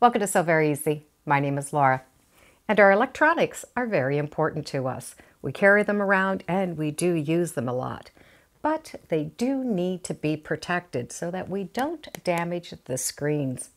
Welcome to So Very Easy. My name is Laura. And our electronics are very important to us. We carry them around and we do use them a lot. But they do need to be protected so that we don't damage the screens.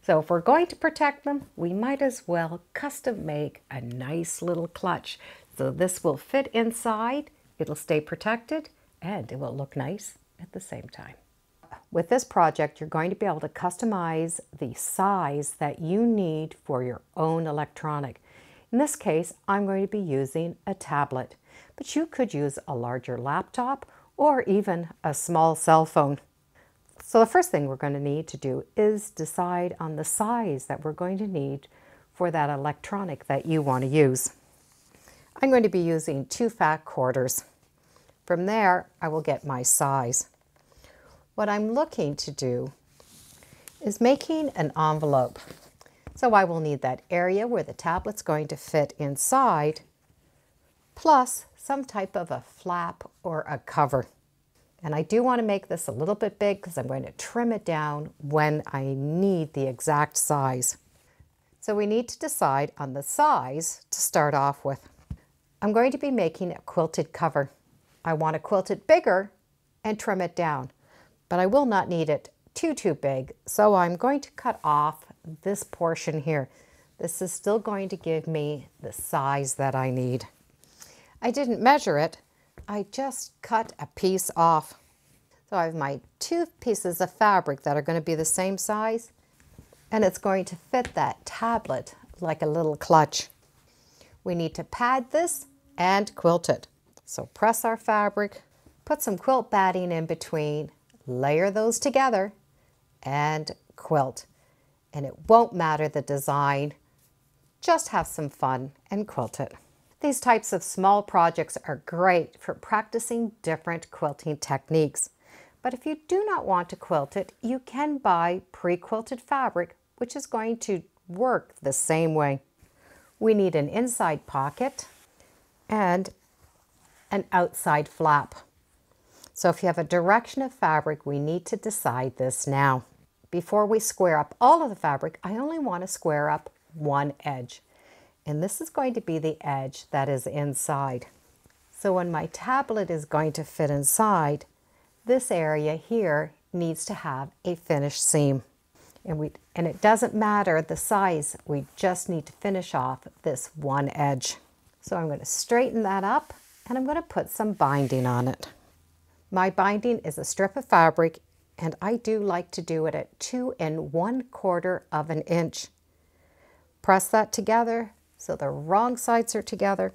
So if we're going to protect them, we might as well custom make a nice little clutch. So this will fit inside, it'll stay protected, and it will look nice at the same time. With this project, you're going to be able to customize the size that you need for your own electronic. In this case, I'm going to be using a tablet, but you could use a larger laptop or even a small cell phone. So the first thing we're going to need to do is decide on the size that we're going to need for that electronic that you want to use. I'm going to be using two fat quarters. From there, I will get my size. What I'm looking to do is making an envelope. So I will need that area where the tablet's going to fit inside, plus some type of a flap or a cover. And I do want to make this a little bit big because I'm going to trim it down when I need the exact size. So we need to decide on the size to start off with. I'm going to be making a quilted cover. I want to quilt it bigger and trim it down but I will not need it too, too big. So I'm going to cut off this portion here. This is still going to give me the size that I need. I didn't measure it. I just cut a piece off. So I have my two pieces of fabric that are going to be the same size and it's going to fit that tablet like a little clutch. We need to pad this and quilt it. So press our fabric, put some quilt batting in between layer those together and quilt. And it won't matter the design, just have some fun and quilt it. These types of small projects are great for practicing different quilting techniques. But if you do not want to quilt it, you can buy pre-quilted fabric, which is going to work the same way. We need an inside pocket and an outside flap. So if you have a direction of fabric, we need to decide this now. Before we square up all of the fabric, I only want to square up one edge. And this is going to be the edge that is inside. So when my tablet is going to fit inside, this area here needs to have a finished seam. And, we, and it doesn't matter the size, we just need to finish off this one edge. So I'm going to straighten that up and I'm going to put some binding on it. My binding is a strip of fabric and I do like to do it at two and one quarter of an inch. Press that together so the wrong sides are together.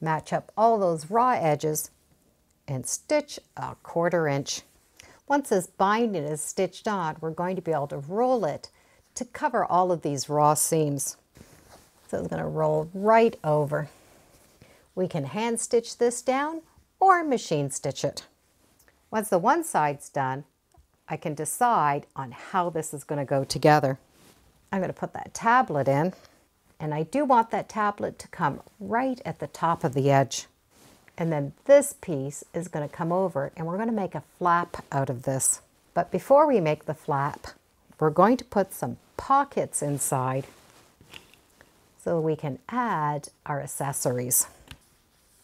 Match up all those raw edges and stitch a quarter inch. Once this binding is stitched on, we're going to be able to roll it to cover all of these raw seams. So it's going to roll right over. We can hand stitch this down or machine stitch it. Once the one side's done, I can decide on how this is going to go together. I'm going to put that tablet in and I do want that tablet to come right at the top of the edge. And then this piece is going to come over and we're going to make a flap out of this. But before we make the flap, we're going to put some pockets inside so we can add our accessories.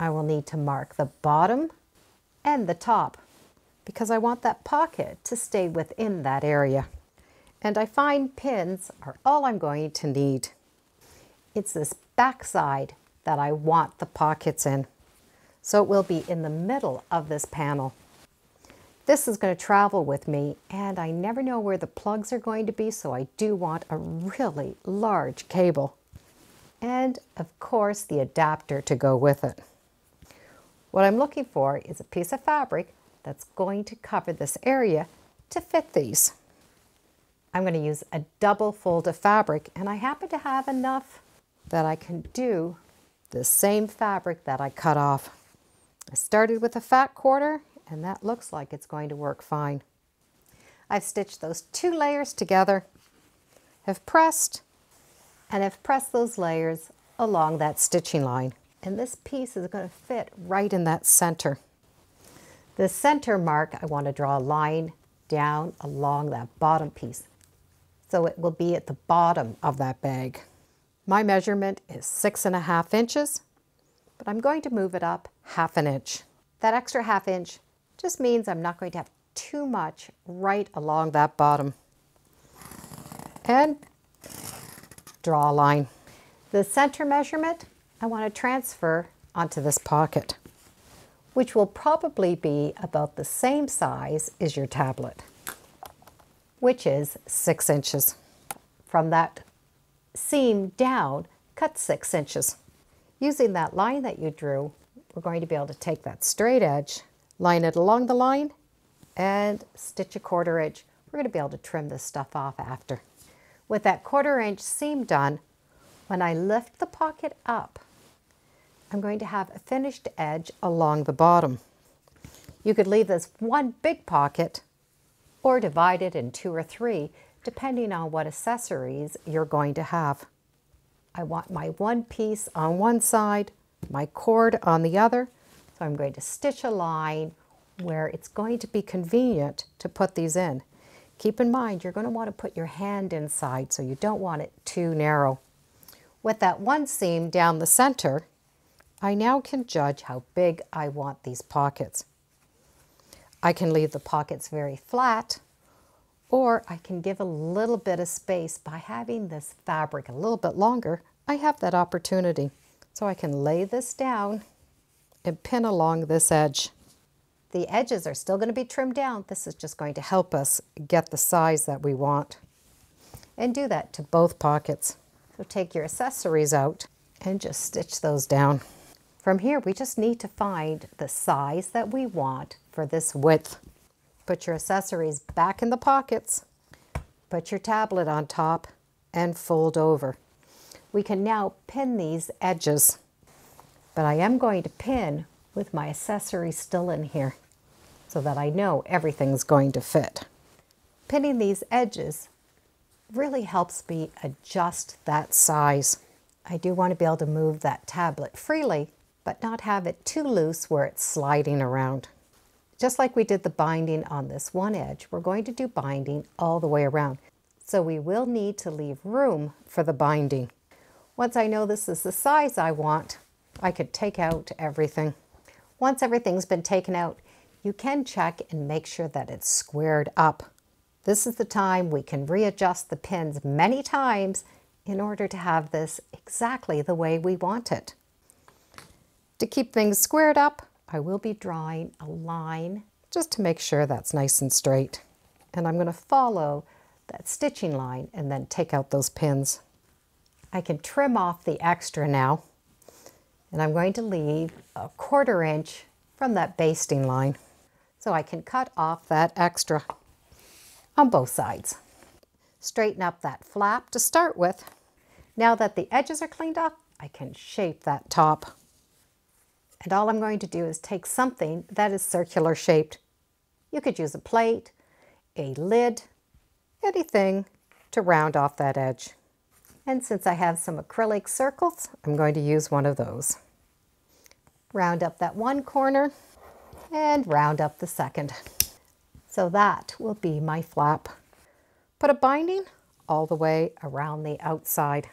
I will need to mark the bottom and the top because I want that pocket to stay within that area. And I find pins are all I'm going to need. It's this backside that I want the pockets in. So it will be in the middle of this panel. This is going to travel with me and I never know where the plugs are going to be so I do want a really large cable. And of course the adapter to go with it. What I'm looking for is a piece of fabric that's going to cover this area to fit these. I'm going to use a double fold of fabric and I happen to have enough that I can do the same fabric that I cut off. I started with a fat quarter and that looks like it's going to work fine. I've stitched those two layers together, have pressed, and have pressed those layers along that stitching line and this piece is going to fit right in that center. The center mark, I want to draw a line down along that bottom piece. So it will be at the bottom of that bag. My measurement is six and a half inches, but I'm going to move it up half an inch. That extra half inch just means I'm not going to have too much right along that bottom. And draw a line. The center measurement I want to transfer onto this pocket, which will probably be about the same size as your tablet, which is six inches. From that seam down, cut six inches. Using that line that you drew, we're going to be able to take that straight edge, line it along the line, and stitch a quarter inch. We're going to be able to trim this stuff off after. With that quarter inch seam done, when I lift the pocket up, I'm going to have a finished edge along the bottom. You could leave this one big pocket or divide it in two or three, depending on what accessories you're going to have. I want my one piece on one side, my cord on the other, so I'm going to stitch a line where it's going to be convenient to put these in. Keep in mind, you're going to want to put your hand inside, so you don't want it too narrow. With that one seam down the center, I now can judge how big I want these pockets. I can leave the pockets very flat or I can give a little bit of space by having this fabric a little bit longer. I have that opportunity. So I can lay this down and pin along this edge. The edges are still going to be trimmed down. This is just going to help us get the size that we want. And do that to both pockets. So take your accessories out and just stitch those down. From here, we just need to find the size that we want for this width. Put your accessories back in the pockets, put your tablet on top, and fold over. We can now pin these edges, but I am going to pin with my accessory still in here so that I know everything's going to fit. Pinning these edges really helps me adjust that size. I do want to be able to move that tablet freely but not have it too loose where it's sliding around. Just like we did the binding on this one edge, we're going to do binding all the way around. So we will need to leave room for the binding. Once I know this is the size I want, I could take out everything. Once everything's been taken out, you can check and make sure that it's squared up. This is the time we can readjust the pins many times in order to have this exactly the way we want it. To keep things squared up, I will be drawing a line just to make sure that's nice and straight. And I'm gonna follow that stitching line and then take out those pins. I can trim off the extra now and I'm going to leave a quarter inch from that basting line so I can cut off that extra on both sides. Straighten up that flap to start with. Now that the edges are cleaned up, I can shape that top. And all I'm going to do is take something that is circular shaped. You could use a plate, a lid, anything to round off that edge. And since I have some acrylic circles, I'm going to use one of those. Round up that one corner and round up the second. So that will be my flap. Put a binding all the way around the outside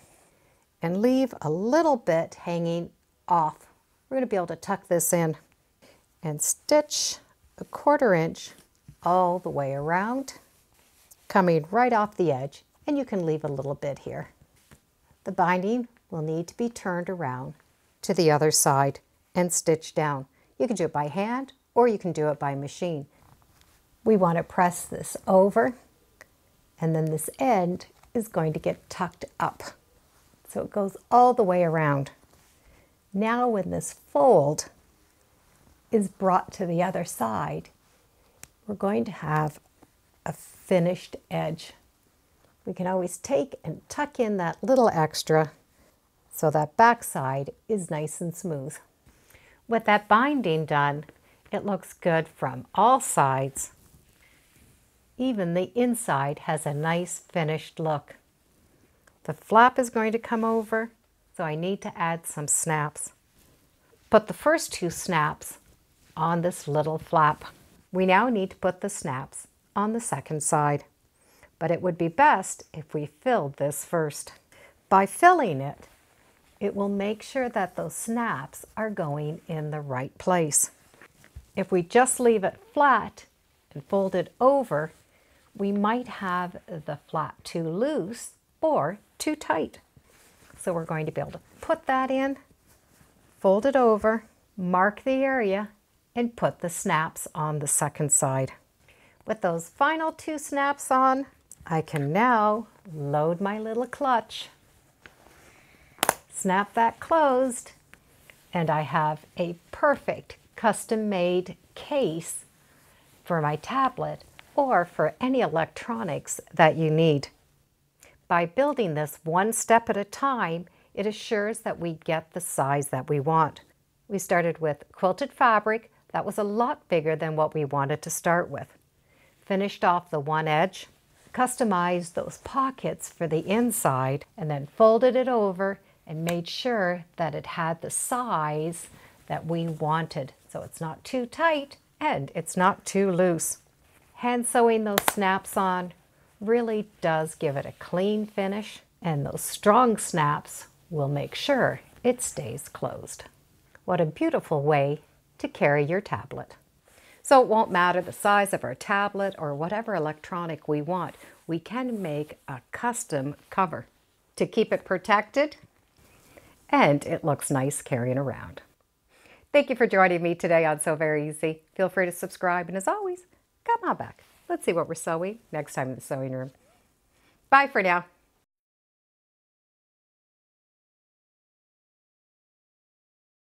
and leave a little bit hanging off we're going to be able to tuck this in and stitch a quarter inch all the way around, coming right off the edge, and you can leave a little bit here. The binding will need to be turned around to the other side and stitched down. You can do it by hand or you can do it by machine. We want to press this over and then this end is going to get tucked up. So it goes all the way around. Now when this fold is brought to the other side, we're going to have a finished edge. We can always take and tuck in that little extra so that backside is nice and smooth. With that binding done, it looks good from all sides. Even the inside has a nice finished look. The flap is going to come over so I need to add some snaps. Put the first two snaps on this little flap. We now need to put the snaps on the second side, but it would be best if we filled this first. By filling it, it will make sure that those snaps are going in the right place. If we just leave it flat and fold it over, we might have the flap too loose or too tight. So we're going to be able to put that in, fold it over, mark the area, and put the snaps on the second side. With those final two snaps on, I can now load my little clutch, snap that closed, and I have a perfect custom-made case for my tablet or for any electronics that you need. By building this one step at a time, it assures that we get the size that we want. We started with quilted fabric that was a lot bigger than what we wanted to start with. Finished off the one edge, customized those pockets for the inside, and then folded it over and made sure that it had the size that we wanted. So it's not too tight and it's not too loose. Hand sewing those snaps on really does give it a clean finish and those strong snaps will make sure it stays closed. What a beautiful way to carry your tablet. So it won't matter the size of our tablet or whatever electronic we want, we can make a custom cover to keep it protected and it looks nice carrying around. Thank you for joining me today on So Very Easy. Feel free to subscribe and as always, come on back. Let's see what we're sewing next time in the sewing room. Bye for now.